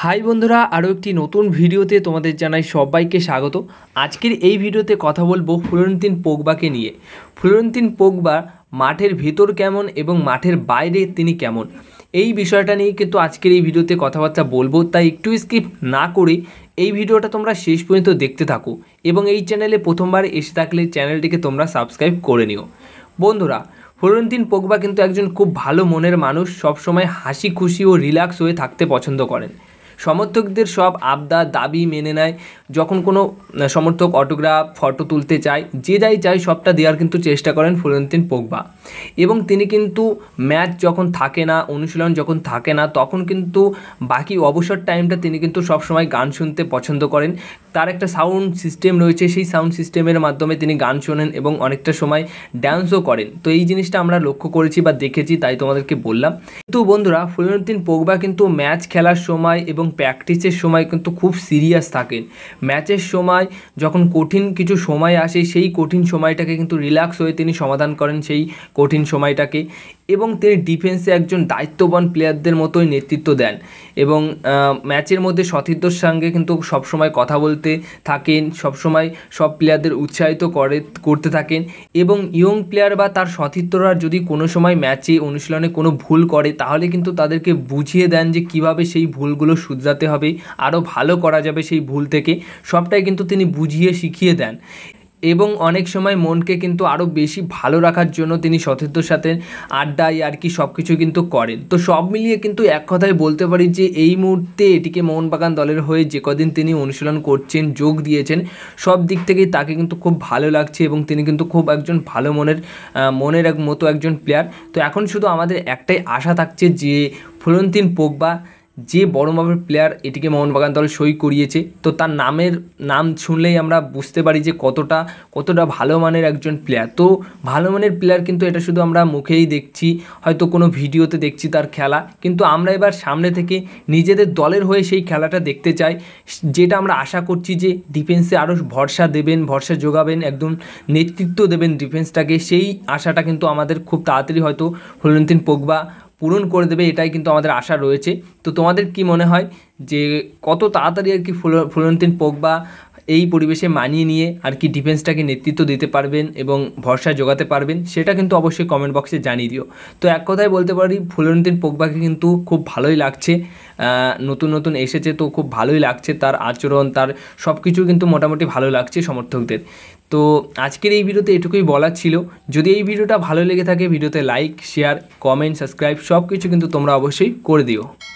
high বন্ধুরা আরও একটি নতুন ভিডিওতে তোমাদের জানাই সবাইকে স্বাগত আজকের এই ভিডিওতে কথা বলবো ফ্লোরেন্তিন পোগবাকে নিয়ে ফ্লোরেন্তিন পোগবা মাঠের ভিতর কেমন এবং মাঠের বাইরে তিনি কেমন এই বিষয়টা নিয়ে কিন্তু আজকের এই ভিডিওতে কথাবার্তা বলবো তাই একটু স্কিপ না করে এই ভিডিওটা তোমরা শেষ পর্যন্ত দেখতে থাকো এবং এই চ্যানেলে প্রথমবার এসে থাকলে চ্যানেলটিকে তোমরা সাবস্ক্রাইব করে নিও বন্ধুরা ফ্লোরেন্তিন পোগবা কিন্তু একজন খুব ভালো মনের মানুষ সবসময় হাসি খুশি ও রিল্যাক্স হয়ে থাকতে পছন্দ করেন সমর্থকদের সব আবদার দাবি মেনে নেয় যখন কোনো সমর্থক অটোগ্রাফ ফটো তুলতে চায় যে যাই চায় সবটা দেওয়ার কিন্তু চেষ্টা করেন ফ্লোরেন্তিন পোগবা এবং তিনি কিন্তু ম্যাচ যখন থাকে না অনুশীলন যখন থাকে না তখন কিন্তু বাকি অবসর টাইমটা তিনি কিন্তু সবসময় গান শুনতে পছন্দ করেন তার একটা সাউন্ড সিস্টেম রয়েছে সেই সাউন্ড সিস্টেমের মাধ্যমে তিনি গান শোনেন এবং অনেকটা সময় ড্যান্সও করেন তো এই জিনিসটা আমরা লক্ষ্য করেছি বা দেখেছি তাই তোমাদেরকে বললাম কিন্তু বন্ধুরা ফরিনুদ্দিন পোগবা কিন্তু ম্যাচ খেলার সময় এবং প্র্যাকটিসের সময় কিন্তু খুব সিরিয়াস থাকেন ম্যাচের সময় যখন কঠিন কিছু সময় আসে সেই কঠিন সময়টাকে কিন্তু রিল্যাক্স হয়ে তিনি সমাধান করেন সেই কঠিন সময়টাকে এবং তিনি ডিফেন্সে একজন দায়িত্ববান প্লেয়ারদের মতোই নেতৃত্ব দেন এবং ম্যাচের মধ্যে সতীর্থর সঙ্গে কিন্তু সবসময় কথা বলতে থাকেন সবসময় সব প্লেয়ারদের উৎসাহিত করে করতে থাকেন এবং ইয়ং প্লেয়ার বা তার সতীর্থরা যদি কোনো সময় ম্যাচে অনুশীলনে কোনো ভুল করে তাহলে কিন্তু তাদেরকে বুঝিয়ে দেন যে কিভাবে সেই ভুলগুলো শুধরাতে হবে আরও ভালো করা যাবে সেই ভুল থেকে সবটাই কিন্তু তিনি বুঝিয়ে শিখিয়ে দেন এবং অনেক সময় মনকে কিন্তু আরও বেশি ভালো রাখার জন্য তিনি সতীর্থর সাথে আড্ডা কি সব কিছু কিন্তু করেন তো সব মিলিয়ে কিন্তু এক কথায় বলতে পারি যে এই মুহূর্তে এটিকে মোহনবাগান দলের হয়ে যে কদিন তিনি অনুশীলন করছেন যোগ দিয়েছেন সব দিক থেকেই তাকে কিন্তু খুব ভালো লাগছে এবং তিনি কিন্তু খুব একজন ভালো মনের মনের এক মতো একজন প্লেয়ার তো এখন শুধু আমাদের একটাই আশা থাকছে যে ফুলন্তিন পোগবা যে বড় মাপের প্লেয়ার এটিকে মোহনবাগান দল সই করিয়েছে তো তার নামের নাম শুনলেই আমরা বুঝতে পারি যে কতটা কতটা ভালো মানের একজন প্লেয়ার তো ভালো মানের প্লেয়ার কিন্তু এটা শুধু আমরা মুখেই দেখছি হয়তো কোনো ভিডিওতে দেখছি তার খেলা কিন্তু আমরা এবার সামনে থেকে নিজেদের দলের হয়ে সেই খেলাটা দেখতে চাই যেটা আমরা আশা করছি যে ডিফেন্সে আরও ভরসা দেবেন ভরসা যোগাবেন একদম নেতৃত্ব দেবেন ডিফেন্সটাকে সেই আশাটা কিন্তু আমাদের খুব তাড়াতাড়ি হয়তো ফ্লোরেন্তিন পোগবা পূরণ করে দেবে এটাই কিন্তু আমাদের আশা রয়েছে তো তোমাদের কি মনে হয় যে কত তাড়াতাড়ি আর কি ফ্লোরেন্তিন পোক বা এই পরিবেশে মানিয়ে নিয়ে আর কি ডিফেন্সটাকে নেতৃত্ব দিতে পারবেন এবং ভরসা যোগাতে পারবেন সেটা কিন্তু অবশ্যই কমেন্ট বক্সে জানিয়ে দিও তো এক কথায় বলতে পারি ফুলন্তিন পোকবাকে কিন্তু খুব ভালোই লাগছে নতুন নতুন এসেছে তো খুব ভালোই লাগছে তার আচরণ তার সব কিছু কিন্তু মোটামুটি ভালো লাগছে সমর্থকদের তো আজকের এই ভিডিওতে এটুকুই বলার ছিল যদি এই ভিডিওটা ভালো লেগে থাকে ভিডিওতে লাইক শেয়ার কমেন্ট সাবস্ক্রাইব সব কিছু কিন্তু তোমরা অবশ্যই করে দিও